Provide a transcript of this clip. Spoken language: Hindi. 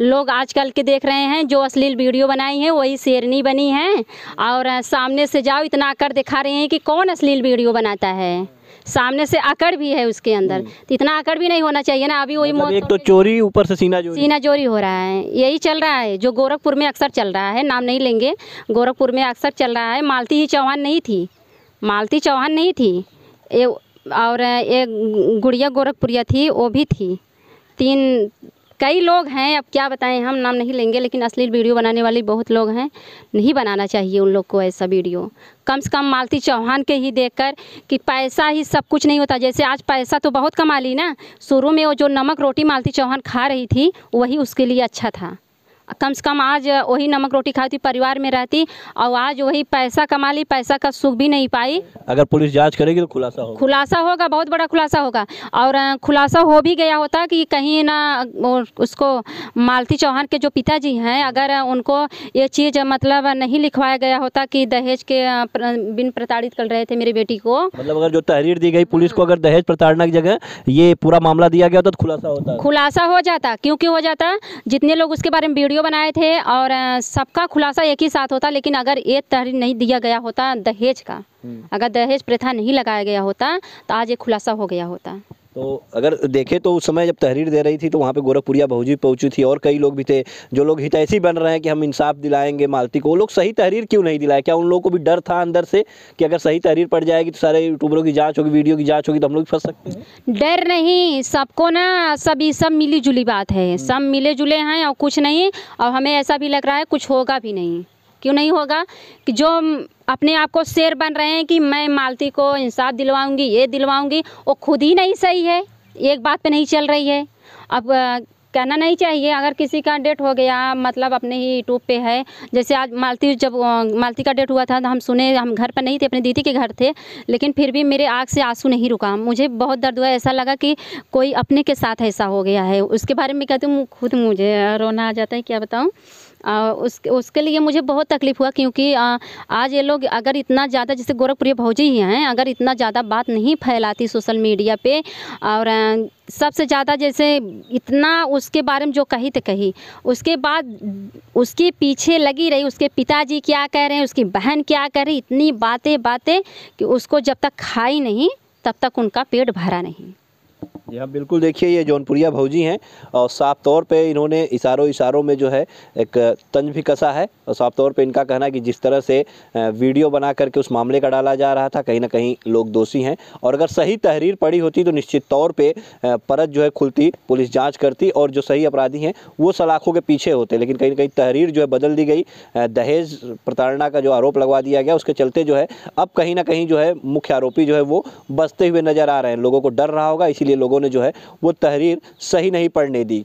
लोग आजकल के देख रहे हैं जो अश्लील वीडियो बनाई हैं वही शेरनी बनी हैं और सामने से जाओ इतना आकर दिखा रहे हैं कि कौन अश्लील वीडियो बनाता है सामने से अकड़ भी है उसके अंदर हम्म। तो इतना आकड़ भी नहीं होना चाहिए ना अभी वही मतलब एक तो चोरी ऊपर से सीना जोरी सीना जोरी हो रहा है यही चल रहा है जो गोरखपुर में अक्सर चल रहा है नाम नहीं लेंगे गोरखपुर में अक्सर चल रहा है मालती ही चौहान नहीं थी मालती चौहान नहीं थी ए, और एक गुड़िया गोरखपुरिया थी वो भी थी तीन कई लोग हैं अब क्या बताएं हम नाम नहीं लेंगे लेकिन अश्लील वीडियो बनाने वाले बहुत लोग हैं नहीं बनाना चाहिए उन लोग को ऐसा वीडियो कम से कम मालती चौहान के ही देखकर कि पैसा ही सब कुछ नहीं होता जैसे आज पैसा तो बहुत कमा ली ना शुरू में वो जो नमक रोटी मालती चौहान खा रही थी वही उसके लिए अच्छा था कम से कम आज वही नमक रोटी खाती परिवार में रहती और आज वही पैसा कमा ली पैसा का सुख भी नहीं पाई अगर पुलिस जांच करेगी तो खुलासा होगा खुलासा होगा बहुत बड़ा खुलासा होगा और खुलासा हो भी गया होता कि कहीं ना उसको मालती चौहान के जो पिताजी हैं अगर उनको ये चीज़ मतलब नहीं लिखवाया गया होता की दहेज के बिन प्रताड़ित कर रहे थे मेरी बेटी को मतलब अगर जो तहरीर दी गई पुलिस को हाँ। अगर दहेज प्रताड़ना की जगह ये पूरा मामला दिया गया होता तो खुलासा होता खुलासा हो जाता क्योंकि हो जाता जितने लोग उसके बारे में वीडियो वीडियो बनाए थे और सबका खुलासा एक ही साथ होता लेकिन अगर ये तहरीर नहीं दिया गया होता दहेज का हम्म। अगर दहेज प्रथा नहीं लगाया गया होता तो आज ये खुलासा हो गया होता तो अगर देखें तो उस समय जब तहरीर दे रही थी तो वहाँ पे गोरखपुरिया बहुजी पहुँची थी और कई लोग भी थे जो लोग हितैषी बन रहे हैं कि हम इंसाफ दिलाएंगे मालती को वो लोग सही तहरीर क्यों नहीं दिलाए क्या उन लोगों को भी डर था अंदर से कि अगर सही तहरीर पड़ जाएगी तो सारे यूट्यूबरों की जाँच होगी वीडियो की जाँच होगी तो हम लोग फंस सकते हैं डर नहीं सबको ना सभी सब मिली जुली बात है सब मिले जुले हैं और कुछ नहीं और हमें ऐसा भी लग रहा है कुछ होगा भी नहीं क्यों नहीं होगा कि जो अपने आप को शेर बन रहे हैं कि मैं मालती को इंसाफ दिलवाऊंगी ये दिलवाऊंगी वो खुद ही नहीं सही है एक बात पे नहीं चल रही है अब आ, कहना नहीं चाहिए अगर किसी का डेट हो गया मतलब अपने ही यूट्यूब पे है जैसे आज मालती जब मालती का डेट हुआ था तो हम सुने हम घर पर नहीं थे अपने दीदी के घर थे लेकिन फिर भी मेरे आँख से आंसू नहीं रुका मुझे बहुत दर्द हुआ ऐसा लगा कि कोई अपने के साथ ऐसा हो गया है उसके बारे में कहती हूँ खुद मुझे रोना आ जाता है क्या बताऊँ उस उसके लिए मुझे बहुत तकलीफ़ हुआ क्योंकि आज ये लोग अगर इतना ज़्यादा जैसे गोरखपुरी भौजी ही हैं अगर इतना ज़्यादा बात नहीं फैलाती सोशल मीडिया पे और सबसे ज़्यादा जैसे इतना उसके बारे में जो कही तो कही उसके बाद उसके पीछे लगी रही उसके पिताजी क्या कह रहे हैं उसकी बहन क्या कह रही इतनी बातें बातें कि उसको जब तक खाई नहीं तब तक उनका पेट भरा नहीं जी हाँ बिल्कुल देखिए ये जौनपुरिया भौजी हैं और साफ तौर पे इन्होंने इशारों इशारों में जो है एक तंज भी कसा है और साफ तौर पे इनका कहना है कि जिस तरह से वीडियो बना करके उस मामले का डाला जा रहा था कहीं ना कहीं लोग दोषी हैं और अगर सही तहरीर पड़ी होती तो निश्चित तौर पर परत जो है खुलती पुलिस जाँच करती और जो सही अपराधी हैं वो सलाखों के पीछे होते लेकिन कहीं ना कहीं तहरीर जो है बदल दी गई दहेज प्रताड़ना का जो आरोप लगवा दिया गया उसके चलते जो है अब कहीं ना कहीं जो है मुख्य आरोपी जो है वो बसते हुए नजर आ रहे हैं लोगों को डर रहा होगा इसीलिए लोगों उन्होंने जो है वो तहरीर सही नहीं पढ़ने दी